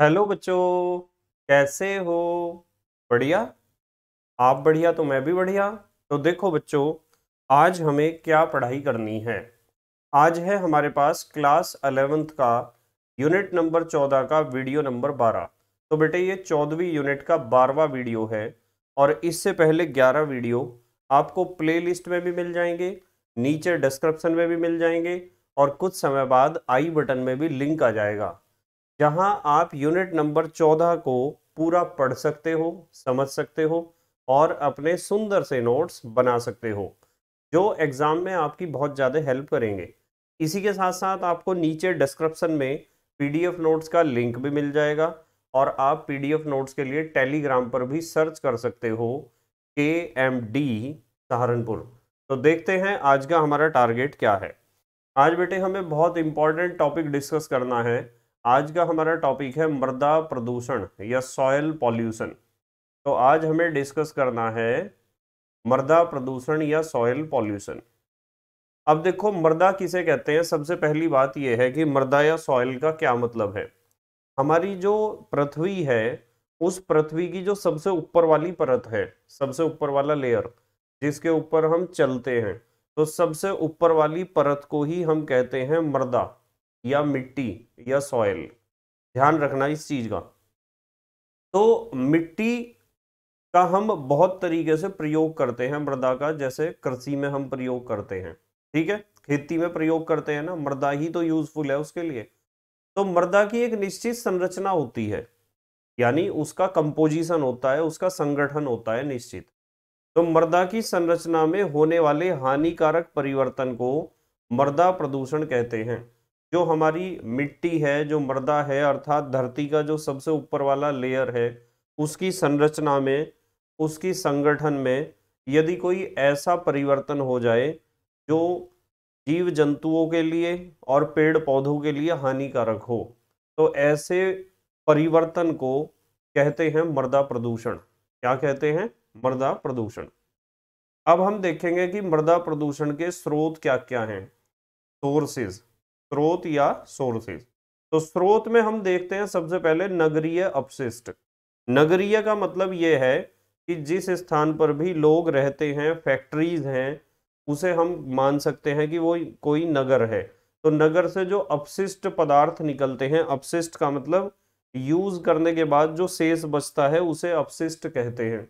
hello बच्चों कैसे हो बढ़िया आप बढ़िया तो मैं भी बढ़िया तो देखो बच्चों आज हमें क्या पढ़ाई करनी है आज है हमारे पास क्लास अलेवेंथ का यूनिट नंबर चौदह का वीडियो नंबर बारह तो बेटे ये चौदहवीं यूनिट का बारहवा वीडियो है और इससे पहले ग्यारह वीडियो आपको प्लेलिस्ट में भी मिल जाएंगे नीचे डिस्क्रिप्शन में भी मिल जाएंगे और कुछ समय बाद आई बटन में भी लिंक आ जाएगा जहां आप यूनिट नंबर चौदह को पूरा पढ़ सकते हो समझ सकते हो और अपने सुंदर से नोट्स बना सकते हो जो एग्ज़ाम में आपकी बहुत ज़्यादा हेल्प करेंगे इसी के साथ साथ आपको नीचे डिस्क्रिप्सन में पीडीएफ नोट्स का लिंक भी मिल जाएगा और आप पीडीएफ नोट्स के लिए टेलीग्राम पर भी सर्च कर सकते हो के एम डी सहारनपुर तो देखते हैं आज का हमारा टारगेट क्या है आज बेटे हमें बहुत इंपॉर्टेंट टॉपिक डिस्कस करना है आज का हमारा टॉपिक है मृदा प्रदूषण या सॉयल पॉल्यूशन तो आज हमें डिस्कस करना है मृदा प्रदूषण या सॉयल पॉल्यूशन अब देखो मृदा किसे कहते हैं सबसे पहली बात यह है कि मृदा या सॉयल का क्या मतलब है हमारी जो पृथ्वी है उस पृथ्वी की जो सबसे ऊपर वाली परत है सबसे ऊपर वाला लेयर जिसके ऊपर हम चलते हैं तो सबसे ऊपर वाली परत को ही हम कहते हैं मृदा या मिट्टी या सॉयल ध्यान रखना इस चीज़ का तो मिट्टी का हम बहुत तरीके से प्रयोग करते हैं मृदा का जैसे कृषि में हम प्रयोग करते हैं ठीक है खेती में प्रयोग करते हैं ना मृदा ही तो यूजफुल है उसके लिए तो मृदा की एक निश्चित संरचना होती है यानी उसका कंपोजिशन होता है उसका संगठन होता है निश्चित तो मृदा की संरचना में होने वाले हानिकारक परिवर्तन को मृदा प्रदूषण कहते हैं जो हमारी मिट्टी है जो मृदा है अर्थात धरती का जो सबसे ऊपर वाला लेयर है उसकी संरचना में उसकी संगठन में यदि कोई ऐसा परिवर्तन हो जाए जो जीव जंतुओं के लिए और पेड़ पौधों के लिए हानिकारक हो तो ऐसे परिवर्तन को कहते हैं मृदा प्रदूषण क्या कहते हैं मृदा प्रदूषण अब हम देखेंगे कि मृदा प्रदूषण के स्रोत क्या क्या हैं सोर्सेज स्रोत या सोर्सेज तो स्रोत में हम देखते हैं सबसे पहले नगरीय अपशिष्ट नगरीय का मतलब यह है कि जिस स्थान पर भी लोग रहते हैं फैक्ट्रीज हैं उसे हम मान सकते हैं कि वो कोई नगर है तो नगर से जो अपशिष्ट पदार्थ निकलते हैं अपशिष्ट का मतलब यूज करने के बाद जो शेष बचता है उसे अपशिष्ट कहते हैं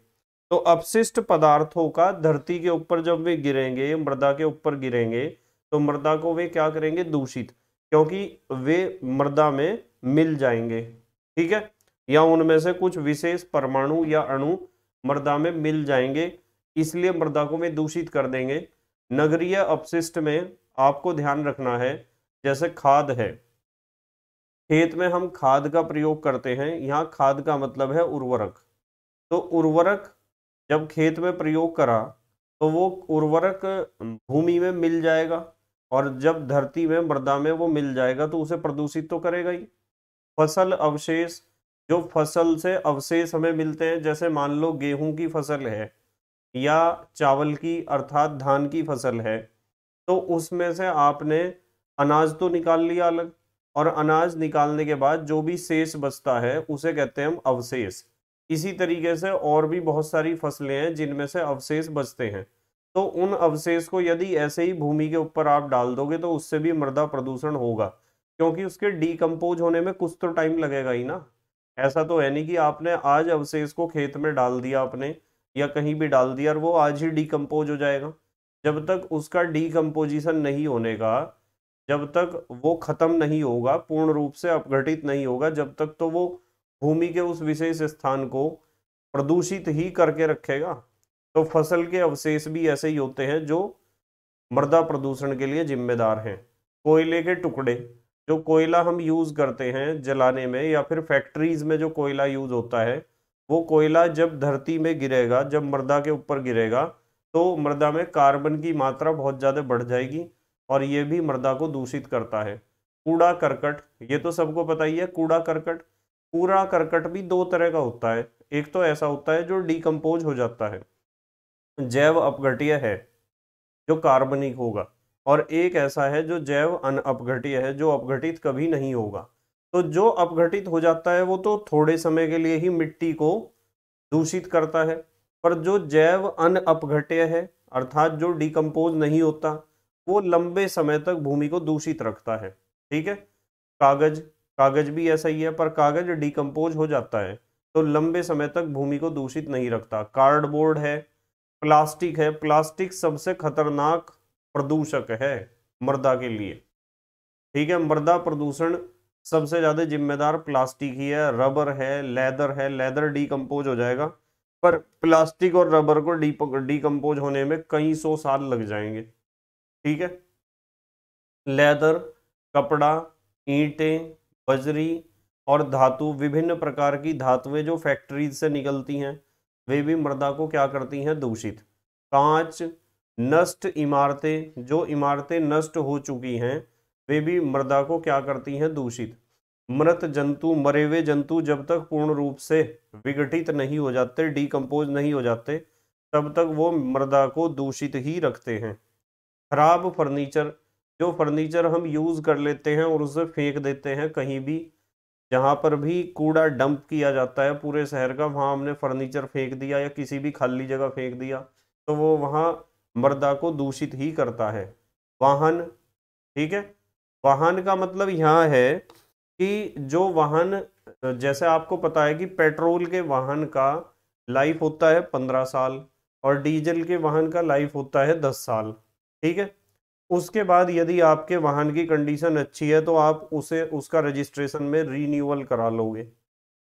तो अपशिष्ट पदार्थों का धरती के ऊपर जब वे गिरेंगे मृदा के ऊपर गिरेंगे तो मर्दा को वे क्या करेंगे दूषित क्योंकि वे मर्दा में मिल जाएंगे ठीक है या उनमें से कुछ विशेष परमाणु या अणु मर्दा में मिल जाएंगे इसलिए मृदा को वे दूषित कर देंगे नगरीय अपशिष्ट में आपको ध्यान रखना है जैसे खाद है खेत में हम खाद का प्रयोग करते हैं यहाँ खाद का मतलब है उर्वरक तो उर्वरक जब खेत में प्रयोग करा तो वो उर्वरक भूमि में मिल जाएगा और जब धरती में मृदा में वो मिल जाएगा तो उसे प्रदूषित तो करेगा ही फसल अवशेष जो फसल से अवशेष हमें मिलते हैं जैसे मान लो गेहूं की फसल है या चावल की अर्थात धान की फसल है तो उसमें से आपने अनाज तो निकाल लिया अलग और अनाज निकालने के बाद जो भी शेष बचता है उसे कहते हैं हम अवशेष इसी तरीके से और भी बहुत सारी फसलें हैं जिनमें से अवशेष बचते हैं तो उन अवशेष को यदि ऐसे ही भूमि के ऊपर आप डाल दोगे तो उससे भी मृदा प्रदूषण होगा क्योंकि उसके डिकम्पोज होने में कुछ तो टाइम लगेगा ही ना ऐसा तो है नहीं कि आपने आज अवशेष को खेत में डाल दिया आपने या कहीं भी डाल दिया और वो आज ही डीकम्पोज हो जाएगा जब तक उसका डीकम्पोजिशन नहीं होने का जब तक वो ख़त्म नहीं होगा पूर्ण रूप से अपघटित नहीं होगा जब तक तो वो भूमि के उस विशेष स्थान को प्रदूषित ही करके रखेगा तो फसल के अवशेष भी ऐसे ही होते हैं जो मृदा प्रदूषण के लिए जिम्मेदार हैं कोयले के टुकड़े जो कोयला हम यूज़ करते हैं जलाने में या फिर फैक्ट्रीज में जो कोयला यूज़ होता है वो कोयला जब धरती में गिरेगा जब मृदा के ऊपर गिरेगा तो मृदा में कार्बन की मात्रा बहुत ज़्यादा बढ़ जाएगी और ये भी मृदा को दूषित करता है कूड़ा करकट ये तो सबको पता ही है कूड़ा करकट कूड़ा करकट भी दो तरह का होता है एक तो ऐसा होता है जो डिकम्पोज हो जाता है जैव अपघटीय है जो कार्बनिक होगा और एक ऐसा है जो जैव अपघटीय है जो अपघटित कभी नहीं होगा तो जो अपघटित हो जाता है वो तो थोड़े समय के लिए ही मिट्टी को दूषित करता है पर जो जैव अपघट्य है अर्थात जो डिकम्पोज नहीं होता वो लंबे समय तक भूमि को दूषित रखता है ठीक है कागज कागज भी ऐसा ही है पर कागज डिकम्पोज हो जाता है तो लंबे समय तक भूमि को दूषित नहीं रखता कार्डबोर्ड है प्लास्टिक है प्लास्टिक सबसे खतरनाक प्रदूषक है मृदा के लिए ठीक है मृदा प्रदूषण सबसे ज़्यादा जिम्मेदार प्लास्टिक ही है रबर है लेदर है लेदर डिकम्पोज हो जाएगा पर प्लास्टिक और रबर को डीकम्पोज होने में कई सौ साल लग जाएंगे ठीक है लेदर कपड़ा ईंटें बजरी और धातु विभिन्न प्रकार की धातुएं जो फैक्ट्रीज से निकलती हैं वे भी मृदा को क्या करती हैं दूषित कांच नष्ट इमारतें जो इमारतें नष्ट हो चुकी हैं वे भी मृदा को क्या करती हैं दूषित मृत जंतु मरे हुए जंतु जब तक पूर्ण रूप से विघटित नहीं हो जाते डीकम्पोज नहीं हो जाते तब तक वो मृदा को दूषित ही रखते हैं खराब फर्नीचर जो फर्नीचर हम यूज़ कर लेते हैं और उसे फेंक देते हैं कहीं भी जहाँ पर भी कूड़ा डंप किया जाता है पूरे शहर का वहाँ हमने फर्नीचर फेंक दिया या किसी भी खाली जगह फेंक दिया तो वो वहाँ मृदा को दूषित ही करता है वाहन ठीक है वाहन का मतलब यहाँ है कि जो वाहन जैसे आपको पता है कि पेट्रोल के वाहन का लाइफ होता है पंद्रह साल और डीजल के वाहन का लाइफ होता है दस साल ठीक है उसके बाद यदि आपके वाहन की कंडीशन अच्छी है तो आप उसे उसका रजिस्ट्रेशन में रीन्यूअल करा लोगे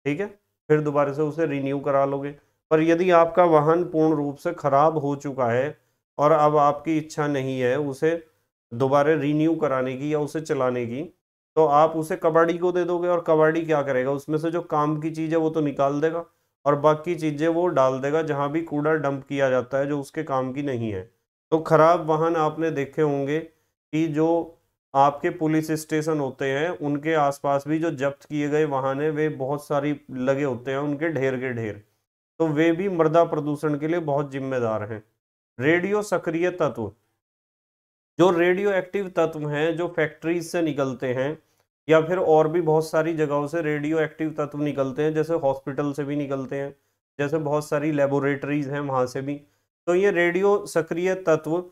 ठीक है फिर दोबारा से उसे रीन्यू करा लोगे पर यदि आपका वाहन पूर्ण रूप से ख़राब हो चुका है और अब आपकी इच्छा नहीं है उसे दोबारा रीन्यू कराने की या उसे चलाने की तो आप उसे कबाड़ी को दे दोगे और कबाड़ी क्या करेगा उसमें से जो काम की चीज़ है वो तो निकाल देगा और बाकी चीज़ें वो डाल देगा जहाँ भी कूड़ा डंप किया जाता है जो उसके काम की नहीं है तो खराब वाहन आपने देखे होंगे कि जो आपके पुलिस स्टेशन होते हैं उनके आसपास भी जो जब्त किए गए वाहन हैं वे बहुत सारी लगे होते हैं उनके ढेर के ढेर तो वे भी मृदा प्रदूषण के लिए बहुत जिम्मेदार हैं रेडियो सक्रिय तत्व जो रेडियो एक्टिव तत्व हैं जो फैक्ट्रीज से निकलते हैं या फिर और भी बहुत सारी जगहों से रेडियो एक्टिव तत्व निकलते हैं जैसे हॉस्पिटल से भी निकलते हैं जैसे बहुत सारी लेबोरेटरीज हैं वहाँ से भी तो ये रेडियो सक्रिय तत्व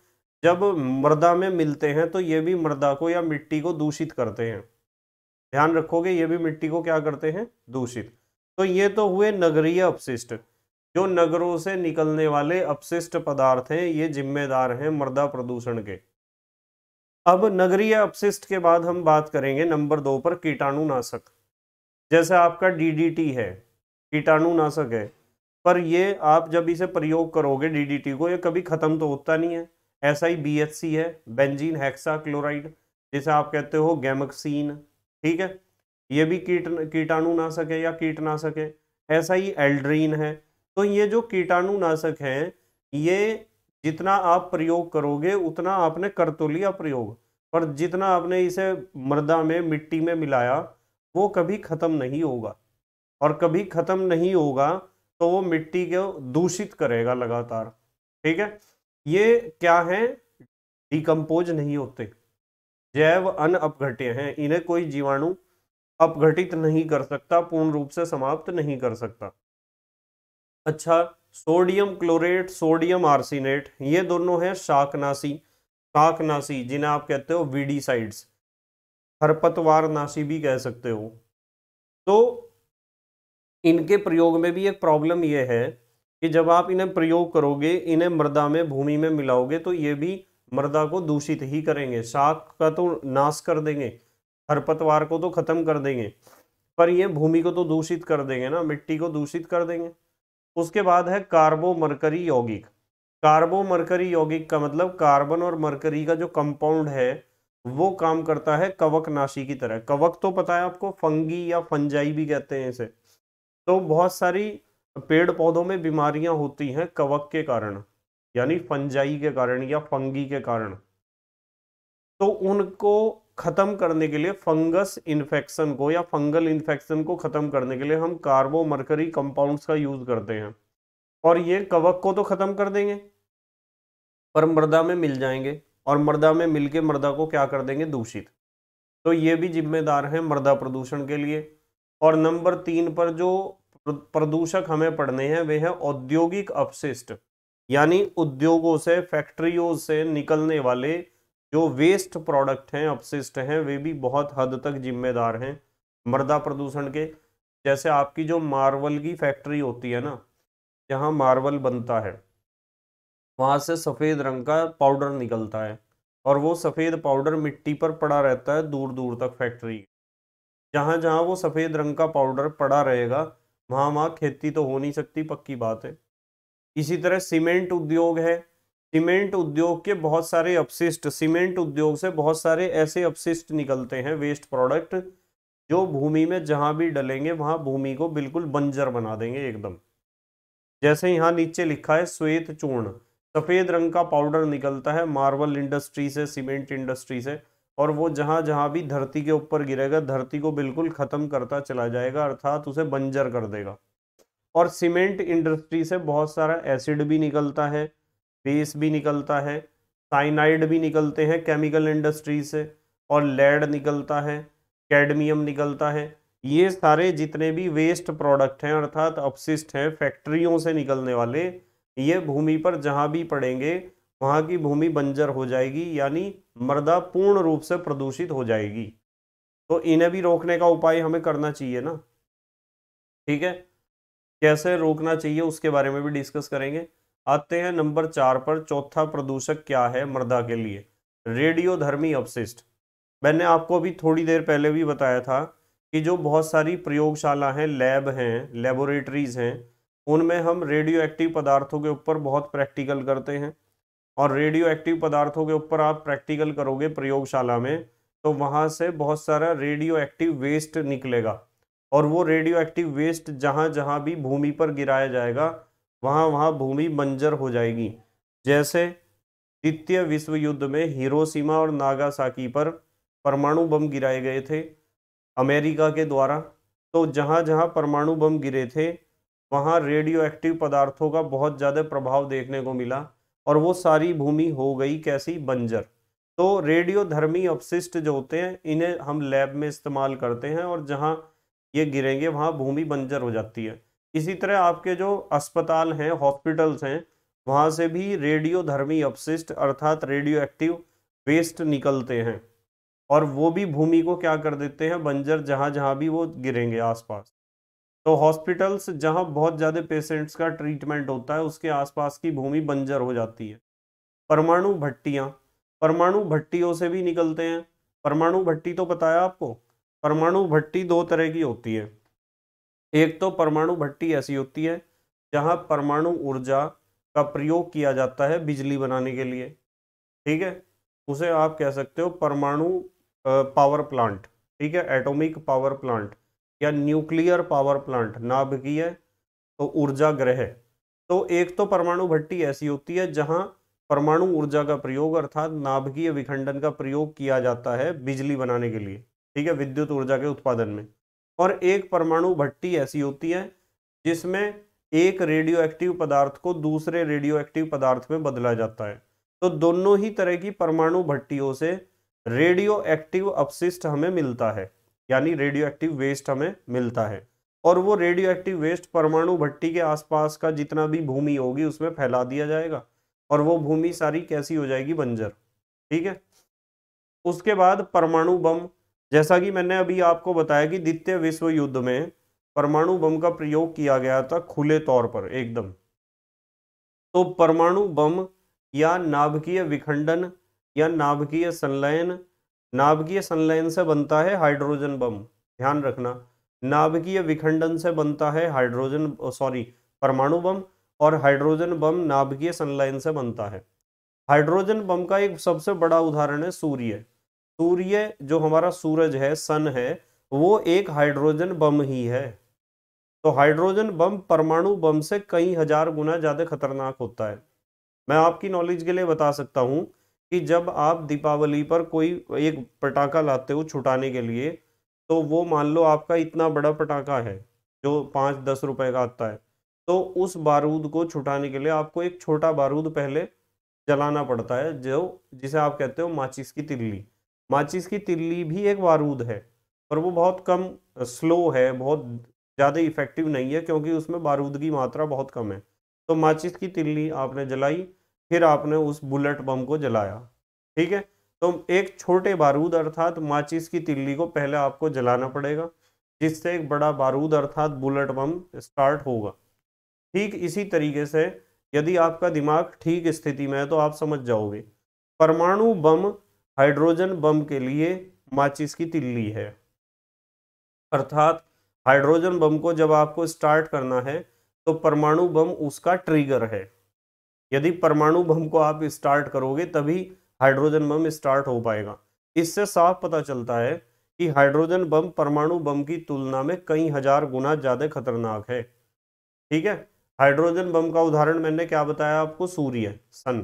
जब मृदा में मिलते हैं तो ये भी मृदा को या मिट्टी को दूषित करते हैं ध्यान रखोगे ये भी मिट्टी को क्या करते हैं दूषित तो ये तो हुए नगरीय अपशिष्ट जो नगरों से निकलने वाले अपशिष्ट पदार्थ हैं ये जिम्मेदार हैं मृदा प्रदूषण के अब नगरीय अपशिष्ट के बाद हम बात करेंगे नंबर दो पर कीटाणुनाशक जैसे आपका डीडीटी है कीटाणुनाशक है पर ये आप जब इसे प्रयोग करोगे डीडीटी को ये कभी ख़त्म तो होता नहीं है ऐसा ही बीएचसी है बेंजीन हेक्सा क्लोराइड जिसे आप कहते हो गैमक्सिन ठीक है ये भी कीट कीटाणुनाशक है या कीटनाशक है ऐसा ही एल्ड्रीन है तो ये जो कीटाणुनाशक है ये जितना आप प्रयोग करोगे उतना आपने कर तो लिया प्रयोग पर जितना आपने इसे मृदा में मिट्टी में मिलाया वो कभी ख़त्म नहीं होगा और कभी ख़त्म नहीं होगा तो वो मिट्टी को दूषित करेगा लगातार ठीक है ये क्या है डिकम्पोज नहीं होते जैव अन अपघट्य हैं इन्हें कोई जीवाणु अपघटित नहीं कर सकता पूर्ण रूप से समाप्त नहीं कर सकता अच्छा सोडियम क्लोरेट सोडियम आर्सिनेट ये दोनों हैं शाकनाशी शाकनाशी जिन्हें आप कहते हो वीडीसाइड्स खरपतवार नाशी भी कह सकते हो तो इनके प्रयोग में भी एक प्रॉब्लम ये है कि जब आप इन्हें प्रयोग करोगे इन्हें मृदा में भूमि में मिलाओगे तो ये भी मृदा को दूषित ही करेंगे शाख का तो नाश कर देंगे खरपतवार को तो ख़त्म कर देंगे पर ये भूमि को तो दूषित कर देंगे ना मिट्टी को दूषित कर देंगे उसके बाद है कार्बो मरकरी यौगिक कार्बो मरकरी यौगिक का मतलब कार्बन और मरकरी का जो कंपाउंड है वो काम करता है कवकनाशी की तरह कवक तो पता है आपको फंगी या फंजाई भी कहते हैं इसे तो बहुत सारी पेड़ पौधों में बीमारियां होती हैं कवक के कारण यानी फंजाई के कारण या फंगी के कारण तो उनको खत्म करने के लिए फंगस इन्फेक्शन को या फंगल इन्फेक्शन को खत्म करने के लिए हम कार्बोमरकरी कंपाउंड्स का यूज करते हैं और ये कवक को तो खत्म कर देंगे पर मृदा में मिल जाएंगे और मृदा में मिलके मृदा को क्या कर देंगे दूषित तो ये भी जिम्मेदार है मृदा प्रदूषण के लिए और नंबर तीन पर जो प्रदूषक हमें पढ़ने हैं वे हैं औद्योगिक अपशिष्ट यानी उद्योगों से फैक्ट्रियों से निकलने वाले जो वेस्ट प्रोडक्ट हैं अपशिष्ट हैं वे भी बहुत हद तक जिम्मेदार हैं मृदा प्रदूषण के जैसे आपकी जो मार्बल की फैक्ट्री होती है ना जहाँ मार्बल बनता है वहाँ से सफ़ेद रंग का पाउडर निकलता है और वो सफ़ेद पाउडर मिट्टी पर पड़ा रहता है दूर दूर तक फैक्ट्री जहाँ जहाँ वो सफ़ेद रंग का पाउडर पड़ा रहेगा वहाँ वहाँ खेती तो हो नहीं सकती पक्की बात है इसी तरह सीमेंट उद्योग है सीमेंट उद्योग के बहुत सारे अपशिष्ट सीमेंट उद्योग से बहुत सारे ऐसे अपशिष्ट निकलते हैं वेस्ट प्रोडक्ट जो भूमि में जहाँ भी डलेंगे वहाँ भूमि को बिल्कुल बंजर बना देंगे एकदम जैसे यहाँ नीचे लिखा है श्वेत चूर्ण सफ़ेद रंग का पाउडर निकलता है मार्बल इंडस्ट्री से सीमेंट इंडस्ट्री से और वो जहाँ जहाँ भी धरती के ऊपर गिरेगा धरती को बिल्कुल ख़त्म करता चला जाएगा अर्थात उसे बंजर कर देगा और सीमेंट इंडस्ट्री से बहुत सारा एसिड भी निकलता है बेस भी निकलता है साइनाइड भी निकलते हैं केमिकल इंडस्ट्री से और लेड निकलता है कैडमियम निकलता है ये सारे जितने भी वेस्ट प्रोडक्ट हैं अर्थात अपशिष्ट हैं फैक्ट्रियों से निकलने वाले ये भूमि पर जहाँ भी पड़ेंगे वहां की भूमि बंजर हो जाएगी यानी मृदा पूर्ण रूप से प्रदूषित हो जाएगी तो इन्हें भी रोकने का उपाय हमें करना चाहिए ना ठीक है कैसे रोकना चाहिए उसके बारे में भी डिस्कस करेंगे आते हैं नंबर चार पर चौथा प्रदूषक क्या है मृदा के लिए रेडियोधर्मी अपशिष्ट मैंने आपको अभी थोड़ी देर पहले भी बताया था कि जो बहुत सारी प्रयोगशाला हैं लैब हैं लेबोरेटरीज हैं उनमें हम रेडियो एक्टिव पदार्थों के ऊपर बहुत प्रैक्टिकल करते हैं और रेडियो एक्टिव पदार्थों के ऊपर आप प्रैक्टिकल करोगे प्रयोगशाला में तो वहाँ से बहुत सारा रेडियो एक्टिव वेस्ट निकलेगा और वो रेडियो एक्टिव वेस्ट जहाँ जहाँ भी भूमि पर गिराया जाएगा वहाँ वहाँ भूमि बंजर हो जाएगी जैसे द्वितीय विश्व युद्ध में हिरोशिमा और नागासाकी पर परमाणु बम गिराए गए थे अमेरिका के द्वारा तो जहाँ जहाँ परमाणु बम गिरे थे वहाँ रेडियो एक्टिव पदार्थों का बहुत ज़्यादा प्रभाव देखने को मिला और वो सारी भूमि हो गई कैसी बंजर तो रेडियोधर्मी अपशिष्ट जो होते हैं इन्हें हम लैब में इस्तेमाल करते हैं और जहाँ ये गिरेंगे वहाँ भूमि बंजर हो जाती है इसी तरह आपके जो अस्पताल हैं हॉस्पिटल्स हैं वहाँ से भी रेडियोधर्मी अपशिष्ट अर्थात रेडियो एक्टिव वेस्ट निकलते हैं और वो भी भूमि को क्या कर देते हैं बंजर जहाँ जहाँ भी वो गिरेंगे आसपास तो हॉस्पिटल्स जहां बहुत ज़्यादा पेशेंट्स का ट्रीटमेंट होता है उसके आसपास की भूमि बंजर हो जाती है परमाणु भट्टियां परमाणु भट्टियों से भी निकलते हैं परमाणु भट्टी तो बताया आपको परमाणु भट्टी दो तरह की होती है एक तो परमाणु भट्टी ऐसी होती है जहां परमाणु ऊर्जा का प्रयोग किया जाता है बिजली बनाने के लिए ठीक है उसे आप कह सकते हो परमाणु पावर प्लांट ठीक है एटॉमिक पावर प्लांट या न्यूक्लियर पावर प्लांट नाभिकीय तो ऊर्जा ग्रह तो एक तो परमाणु भट्टी ऐसी होती है जहां परमाणु ऊर्जा का प्रयोग अर्थात नाभिकीय विखंडन का प्रयोग किया जाता है बिजली बनाने के लिए ठीक है विद्युत ऊर्जा के उत्पादन में और एक परमाणु भट्टी ऐसी होती है जिसमें एक रेडियो एक्टिव पदार्थ को दूसरे रेडियो एक्टिव पदार्थ में बदला जाता है तो दोनों ही तरह की परमाणु भट्टियों से रेडियो एक्टिव अपशिष्ट हमें मिलता है यानी रेडियो एक्टिव वेस्ट हमें मिलता है और वो रेडियो एक्टिव वेस्ट परमाणु भट्टी के आसपास का जितना भी भूमि होगी उसमें फैला दिया जाएगा और वो भूमि सारी कैसी हो जाएगी बंजर ठीक है उसके बाद परमाणु बम जैसा कि मैंने अभी आपको बताया कि द्वितीय विश्व युद्ध में परमाणु बम का प्रयोग किया गया था खुले तौर पर एकदम तो परमाणु बम या नाभकीय विखंडन या नाभकीय संलयन नाभिकीय संलयन से बनता है हाइड्रोजन बम ध्यान रखना नाभिकीय विखंडन से बनता है हाइड्रोजन सॉरी परमाणु बम और हाइड्रोजन बम नाभिकीय संलयन से बनता है हाइड्रोजन बम का एक सबसे बड़ा उदाहरण है सूर्य सूर्य जो हमारा सूरज है सन है वो एक हाइड्रोजन बम ही है तो हाइड्रोजन बम परमाणु बम से कई हजार गुना ज़्यादा खतरनाक होता है मैं आपकी नॉलेज के लिए बता सकता हूँ कि जब आप दीपावली पर कोई एक पटाखा लाते हो छुटाने के लिए तो वो मान लो आपका इतना बड़ा पटाखा है जो पाँच दस रुपए का आता है तो उस बारूद को छुटाने के लिए आपको एक छोटा बारूद पहले जलाना पड़ता है जो जिसे आप कहते हो माचिस की तिल्ली माचिस की तिल्ली भी एक बारूद है पर वो बहुत कम स्लो है बहुत ज़्यादा इफेक्टिव नहीं है क्योंकि उसमें बारूद की मात्रा बहुत कम है तो माचिस की तिल्ली आपने जलाई फिर आपने उस बुलेट बम को जलाया ठीक है तो एक छोटे बारूद अर्थात माचिस की तिल्ली को पहले आपको जलाना पड़ेगा जिससे एक बड़ा बारूद अर्थात बुलेट बम स्टार्ट होगा ठीक इसी तरीके से यदि आपका दिमाग ठीक स्थिति में है तो आप समझ जाओगे परमाणु बम हाइड्रोजन बम के लिए माचिस की तिल्ली है अर्थात हाइड्रोजन बम को जब आपको स्टार्ट करना है तो परमाणु बम उसका ट्रिगर है यदि परमाणु बम को आप स्टार्ट करोगे तभी हाइड्रोजन बम स्टार्ट हो पाएगा इससे साफ पता चलता है कि हाइड्रोजन बम परमाणु बम की तुलना में कई हजार गुना ज़्यादा खतरनाक है ठीक है हाइड्रोजन बम का उदाहरण मैंने क्या बताया आपको सूर्य सन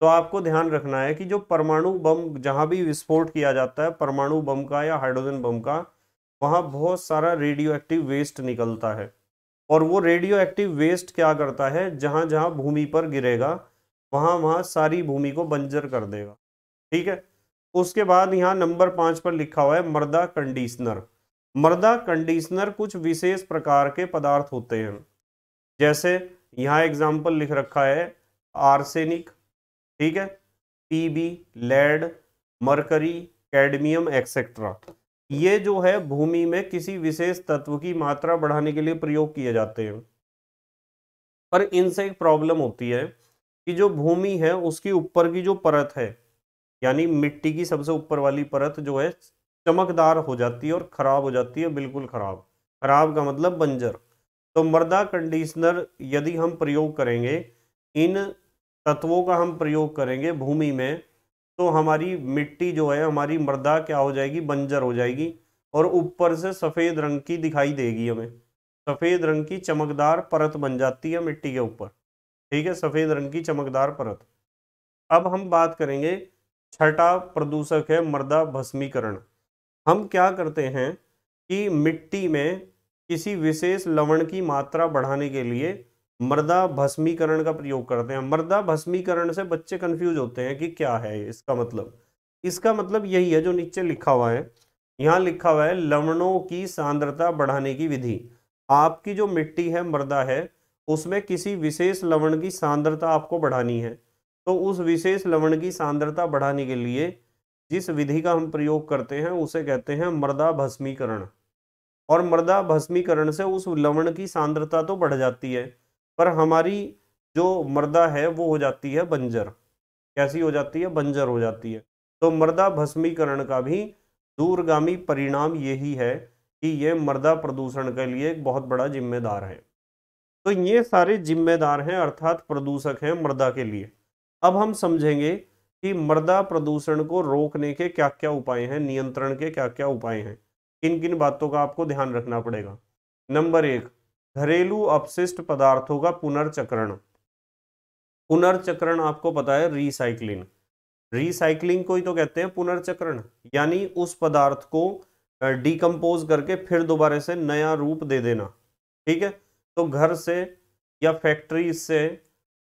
तो आपको ध्यान रखना है कि जो परमाणु बम जहां भी विस्फोट किया जाता है परमाणु बम का या हाइड्रोजन बम का वहां बहुत सारा रेडियो एक्टिव वेस्ट निकलता है और वो रेडियो एक्टिव वेस्ट क्या करता है जहाँ जहाँ भूमि पर गिरेगा वहाँ वहाँ सारी भूमि को बंजर कर देगा ठीक है उसके बाद यहाँ नंबर पाँच पर लिखा हुआ है मर्दा कंडीशनर मर्दा कंडीशनर कुछ विशेष प्रकार के पदार्थ होते हैं जैसे यहाँ एग्जाम्पल लिख रखा है आर्सेनिक ठीक है PB lead mercury cadmium etcetera ये जो है भूमि में किसी विशेष तत्व की मात्रा बढ़ाने के लिए प्रयोग किए जाते हैं पर इनसे एक प्रॉब्लम होती है कि जो भूमि है उसकी ऊपर की जो परत है यानी मिट्टी की सबसे ऊपर वाली परत जो है चमकदार हो जाती है और ख़राब हो जाती है बिल्कुल ख़राब ख़राब का मतलब बंजर तो मर्दा कंडीशनर यदि हम प्रयोग करेंगे इन तत्वों का हम प्रयोग करेंगे भूमि में तो हमारी मिट्टी जो है हमारी मृदा क्या हो जाएगी बंजर हो जाएगी और ऊपर से सफ़ेद रंग की दिखाई देगी हमें सफ़ेद रंग की चमकदार परत बन जाती है मिट्टी के ऊपर ठीक है सफ़ेद रंग की चमकदार परत अब हम बात करेंगे छठा प्रदूषक है मृदा भस्मीकरण हम क्या करते हैं कि मिट्टी में किसी विशेष लवण की मात्रा बढ़ाने के लिए मृदा भस्मीकरण का प्रयोग करते हैं मृदा भस्मीकरण से बच्चे कंफ्यूज होते हैं कि क्या है इसका मतलब इसका मतलब यही है जो नीचे लिखा हुआ है यहाँ लिखा हुआ है लवणों की सांद्रता बढ़ाने की विधि आपकी जो मिट्टी है मृदा है उसमें किसी विशेष लवण की सांद्रता आपको बढ़ानी है तो उस विशेष लवण की सांद्रता बढ़ाने के लिए जिस विधि का हम प्रयोग करते हैं उसे कहते हैं मृदा भस्मीकरण और मृदा भस्मीकरण से उस लवण की सांद्रता तो बढ़ जाती है पर हमारी जो मर्दा है वो हो जाती है बंजर कैसी हो जाती है बंजर हो जाती है तो मर्दा भस्मीकरण का भी दूरगामी परिणाम यही है कि ये मर्दा प्रदूषण के लिए एक बहुत बड़ा जिम्मेदार है तो ये सारे जिम्मेदार हैं अर्थात प्रदूषक हैं मर्दा के लिए अब हम समझेंगे कि मर्दा प्रदूषण को रोकने के क्या क्या उपाय हैं नियंत्रण के क्या क्या उपाय हैं किन किन बातों का आपको ध्यान रखना पड़ेगा नंबर एक घरेलू अपशिष्ट पदार्थों का पुनर्चक्रण पुनर्चक्रण आपको पता है रिसाइकलिंग रिसाइकलिंग को ही तो कहते हैं पुनर्चक्रण यानी उस पदार्थ को डिकम्पोज करके फिर दोबारा से नया रूप दे देना ठीक है तो घर से या फैक्ट्री से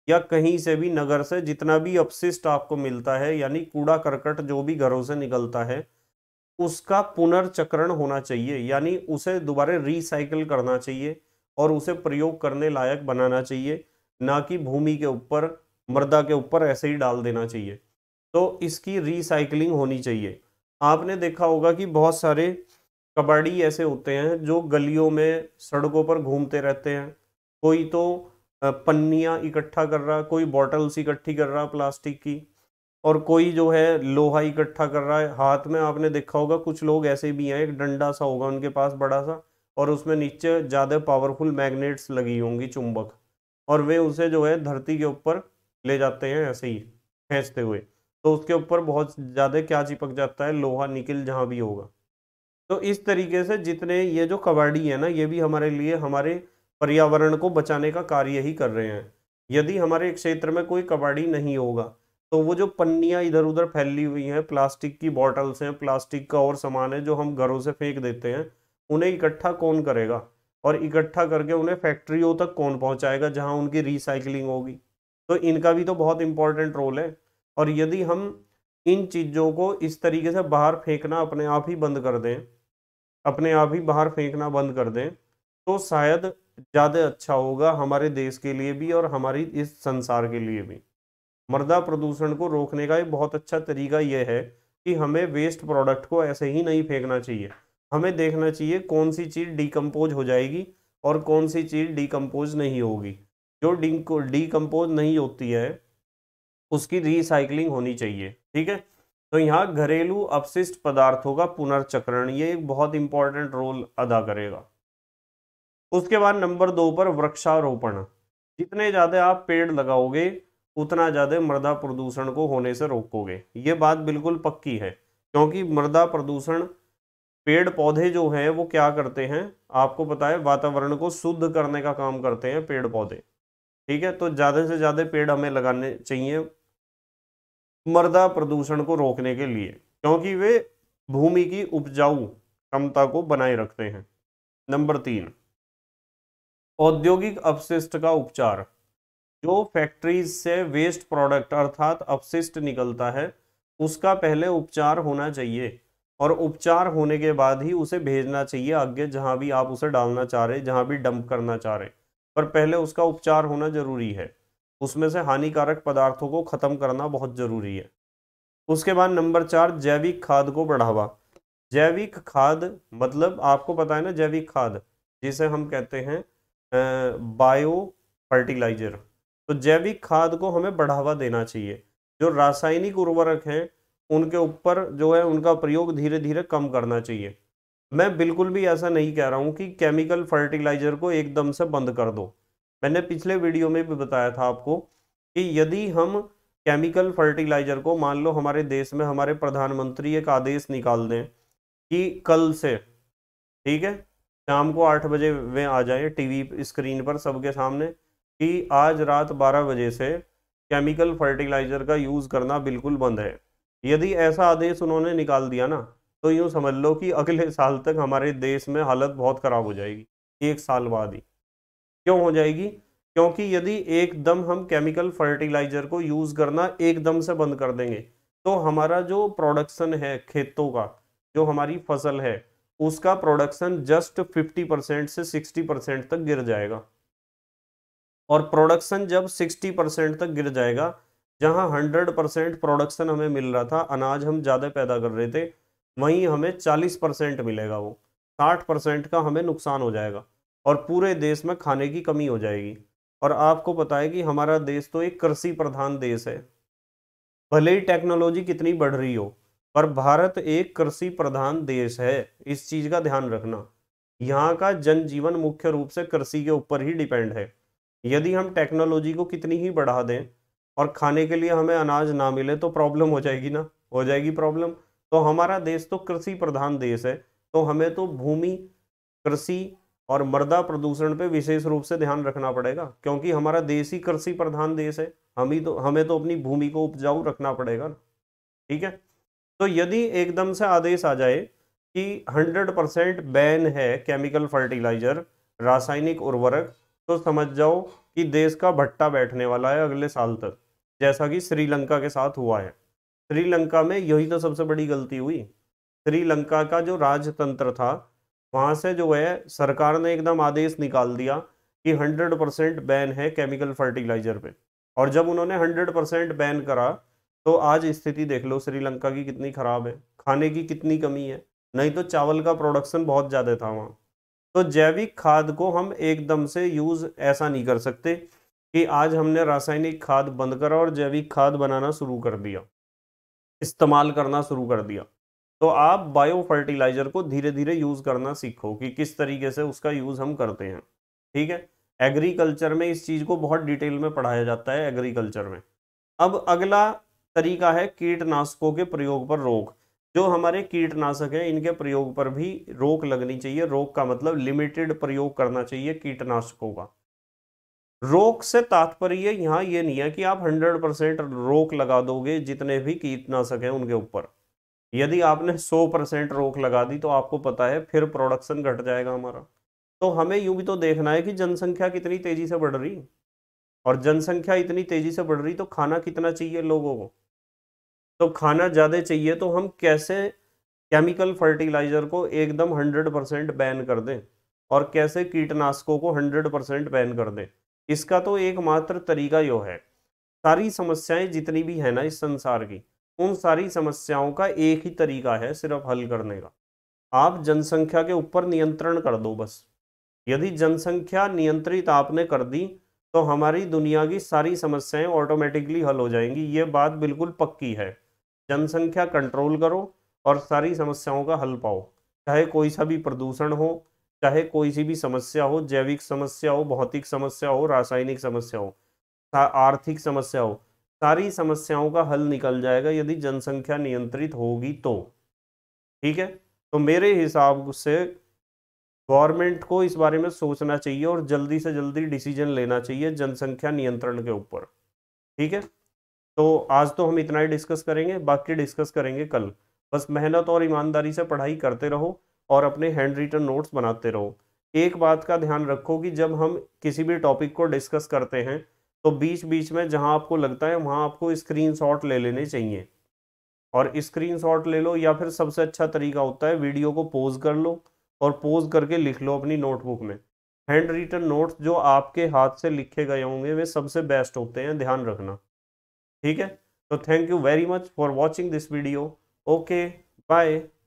या कहीं से भी नगर से जितना भी अपशिष्ट आपको मिलता है यानी कूड़ा करकट जो भी घरों से निकलता है उसका पुनर्चक्रण होना चाहिए यानी उसे दोबारा रिसाइकिल करना चाहिए और उसे प्रयोग करने लायक बनाना चाहिए ना कि भूमि के ऊपर मृदा के ऊपर ऐसे ही डाल देना चाहिए तो इसकी रिसाइकलिंग होनी चाहिए आपने देखा होगा कि बहुत सारे कबाड़ी ऐसे होते हैं जो गलियों में सड़कों पर घूमते रहते हैं कोई तो पन्नियाँ इकट्ठा कर रहा कोई बॉटल्स इकट्ठी कर रहा प्लास्टिक की और कोई जो है लोहा इकट्ठा कर रहा है हाथ में आपने देखा होगा कुछ लोग ऐसे भी हैं एक डंडा सा होगा उनके पास बड़ा सा और उसमें नीचे ज़्यादा पावरफुल मैग्नेट्स लगी होंगी चुंबक और वे उसे जो है धरती के ऊपर ले जाते हैं ऐसे ही खींचते हुए तो उसके ऊपर बहुत ज़्यादा क्या चिपक जाता है लोहा निकिल जहाँ भी होगा तो इस तरीके से जितने ये जो कबाड़ी है ना ये भी हमारे लिए हमारे पर्यावरण को बचाने का कार्य ही कर रहे हैं यदि हमारे क्षेत्र में कोई कबाड़ी नहीं होगा तो वो जो पन्नियाँ इधर उधर फैली हुई हैं प्लास्टिक की बॉटल्स हैं प्लास्टिक का और सामान है जो हम घरों से फेंक देते हैं उन्हें इकट्ठा कौन करेगा और इकट्ठा करके उन्हें फैक्ट्रियों तक कौन पहुंचाएगा जहां उनकी रिसाइकलिंग होगी तो इनका भी तो बहुत इंपॉर्टेंट रोल है और यदि हम इन चीज़ों को इस तरीके से बाहर फेंकना अपने आप ही बंद कर दें अपने आप ही बाहर फेंकना बंद कर दें तो शायद ज़्यादा अच्छा होगा हमारे देश के लिए भी और हमारी इस संसार के लिए भी मृदा प्रदूषण को रोकने का एक बहुत अच्छा तरीका यह है कि हमें वेस्ट प्रोडक्ट को ऐसे ही नहीं फेंकना चाहिए हमें देखना चाहिए कौन सी चीज़ डिकम्पोज हो जाएगी और कौन सी चीज़ डिकम्पोज नहीं होगी जो डिकम्पोज नहीं होती है उसकी रिसाइकलिंग होनी चाहिए ठीक है तो यहाँ घरेलू अपशिष्ट पदार्थों का पुनर्चक्रण ये एक बहुत इंपॉर्टेंट रोल अदा करेगा उसके बाद नंबर दो पर वृक्षारोपण जितने ज़्यादा आप पेड़ लगाओगे उतना ज़्यादा मृदा प्रदूषण को होने से रोकोगे ये बात बिल्कुल पक्की है क्योंकि मृदा प्रदूषण पेड़ पौधे जो हैं वो क्या करते हैं आपको पता है वातावरण को शुद्ध करने का काम करते हैं पेड़ पौधे ठीक है तो ज़्यादा से ज़्यादा पेड़ हमें लगाने चाहिए मृदा प्रदूषण को रोकने के लिए क्योंकि वे भूमि की उपजाऊ क्षमता को बनाए रखते हैं नंबर तीन औद्योगिक अपशिष्ट का उपचार जो फैक्ट्रीज से वेस्ट प्रोडक्ट अर्थात अपशिष्ट निकलता है उसका पहले उपचार होना चाहिए और उपचार होने के बाद ही उसे भेजना चाहिए आगे जहाँ भी आप उसे डालना चाह रहे जहाँ भी डंप करना चाह रहे पर पहले उसका उपचार होना ज़रूरी है उसमें से हानिकारक पदार्थों को ख़त्म करना बहुत ज़रूरी है उसके बाद नंबर चार जैविक खाद को बढ़ावा जैविक खाद मतलब आपको पता है ना जैविक खाद जिसे हम कहते हैं बायो फर्टिलाइजर तो जैविक खाद को हमें बढ़ावा देना चाहिए जो रासायनिक उर्वरक हैं उनके ऊपर जो है उनका प्रयोग धीरे धीरे कम करना चाहिए मैं बिल्कुल भी ऐसा नहीं कह रहा हूँ कि केमिकल फर्टिलाइज़र को एकदम से बंद कर दो मैंने पिछले वीडियो में भी बताया था आपको कि यदि हम केमिकल फर्टिलाइज़र को मान लो हमारे देश में हमारे प्रधानमंत्री एक आदेश निकाल दें कि कल से ठीक है शाम को आठ बजे वे आ जाए टीवी स्क्रीन पर सबके सामने कि आज रात बारह बजे से केमिकल फर्टिलाइज़र का यूज़ करना बिल्कुल बंद है यदि ऐसा आदेश उन्होंने निकाल दिया ना तो यूँ समझ लो कि अगले साल तक हमारे देश में हालत बहुत ख़राब हो जाएगी एक साल बाद ही क्यों हो जाएगी क्योंकि यदि एकदम हम केमिकल फर्टिलाइज़र को यूज़ करना एकदम से बंद कर देंगे तो हमारा जो प्रोडक्शन है खेतों का जो हमारी फसल है उसका प्रोडक्शन जस्ट 50 परसेंट से 60 परसेंट तक गिर जाएगा और प्रोडक्शन जब 60 परसेंट तक गिर जाएगा जहां 100 परसेंट प्रोडक्शन हमें मिल रहा था अनाज हम ज़्यादा पैदा कर रहे थे वहीं हमें 40 परसेंट मिलेगा वो 60 परसेंट का हमें नुकसान हो जाएगा और पूरे देश में खाने की कमी हो जाएगी और आपको पता है कि हमारा देश तो एक कृषि प्रधान देश है भले ही टेक्नोलॉजी कितनी बढ़ रही हो पर भारत एक कृषि प्रधान देश है इस चीज़ का ध्यान रखना यहाँ का जनजीवन मुख्य रूप से कृषि के ऊपर ही डिपेंड है यदि हम टेक्नोलॉजी को कितनी ही बढ़ा दें और खाने के लिए हमें अनाज ना मिले तो प्रॉब्लम हो जाएगी ना हो जाएगी प्रॉब्लम तो हमारा देश तो कृषि प्रधान देश है तो हमें तो भूमि कृषि और मृदा प्रदूषण पे विशेष रूप से ध्यान रखना पड़ेगा क्योंकि हमारा देश ही कृषि प्रधान देश है हम ही तो हमें तो अपनी भूमि को उपजाऊ रखना पड़ेगा ना ठीक है तो यदि एकदम से आदेश आ जाए कि 100 परसेंट बैन है केमिकल फर्टिलाइजर रासायनिक उर्वरक तो समझ जाओ कि देश का भट्टा बैठने वाला है अगले साल तक जैसा कि श्रीलंका के साथ हुआ है श्रीलंका में यही तो सबसे बड़ी गलती हुई श्रीलंका का जो राजतंत्र था वहाँ से जो है सरकार ने एकदम आदेश निकाल दिया कि 100 परसेंट बैन है केमिकल फर्टिलाइजर पे और जब उन्होंने 100 परसेंट बैन करा तो आज स्थिति देख लो श्रीलंका की कितनी ख़राब है खाने की कितनी कमी है नहीं तो चावल का प्रोडक्शन बहुत ज़्यादा था वहाँ तो जैविक खाद को हम एकदम से यूज़ ऐसा नहीं कर सकते कि आज हमने रासायनिक खाद बंद करा और जैविक खाद बनाना शुरू कर दिया इस्तेमाल करना शुरू कर दिया तो आप बायो फर्टिलाइज़र को धीरे धीरे यूज़ करना सीखो कि किस तरीके से उसका यूज़ हम करते हैं ठीक है एग्रीकल्चर में इस चीज़ को बहुत डिटेल में पढ़ाया जाता है एग्रीकल्चर में अब अगला तरीका है कीटनाशकों के प्रयोग पर रोक जो हमारे कीटनाशक हैं इनके प्रयोग पर भी रोक लगनी चाहिए रोक का मतलब लिमिटेड प्रयोग करना चाहिए कीटनाशकों का रोक से तात्पर्य यहाँ ये नहीं है कि आप 100 परसेंट रोक लगा दोगे जितने भी कीटनाशक हैं उनके ऊपर यदि आपने 100 परसेंट रोक लगा दी तो आपको पता है फिर प्रोडक्शन घट जाएगा हमारा तो हमें यूं भी तो देखना है कि जनसंख्या कितनी तेजी से बढ़ रही और जनसंख्या इतनी तेजी से बढ़ रही तो खाना कितना चाहिए लोगों को तो खाना ज़्यादा चाहिए तो हम कैसे केमिकल फर्टिलाइज़र को एकदम हंड्रेड परसेंट बैन कर दें और कैसे कीटनाशकों को हंड्रेड परसेंट बैन कर दें इसका तो एकमात्र तरीका यो है सारी समस्याएं जितनी भी है ना इस संसार की उन सारी समस्याओं का एक ही तरीका है सिर्फ हल करने का आप जनसंख्या के ऊपर नियंत्रण कर दो बस यदि जनसंख्या नियंत्रित आपने कर दी तो हमारी दुनिया की सारी समस्याएं ऑटोमेटिकली हल हो जाएंगी ये बात बिल्कुल पक्की है जनसंख्या कंट्रोल करो और सारी समस्याओं का हल पाओ चाहे कोई सा भी प्रदूषण हो चाहे कोई सी भी समस्या हो जैविक समस्या हो भौतिक समस्या हो रासायनिक समस्या हो आर्थिक समस्या हो सारी समस्याओं का हल निकल जाएगा यदि जनसंख्या नियंत्रित होगी तो ठीक है तो मेरे हिसाब से गवर्नमेंट को इस बारे में सोचना चाहिए और जल्दी से जल्दी डिसीजन लेना चाहिए जनसंख्या नियंत्रण के ऊपर ठीक है तो आज तो हम इतना ही डिस्कस करेंगे बाकी डिस्कस करेंगे कल बस मेहनत और ईमानदारी से पढ़ाई करते रहो और अपने हैंड रिटन नोट्स बनाते रहो एक बात का ध्यान रखो कि जब हम किसी भी टॉपिक को डिस्कस करते हैं तो बीच बीच में जहां आपको लगता है वहां आपको शॉट ले लेने चाहिए और शॉट ले लो या फिर सबसे अच्छा तरीका होता है वीडियो को पोज कर लो और पोज करके लिख लो अपनी नोटबुक में हैंड रिटन नोट्स जो आपके हाथ से लिखे गए होंगे वे सबसे बेस्ट होते हैं ध्यान रखना ठीक है तो thank you very much for watching this video okay bye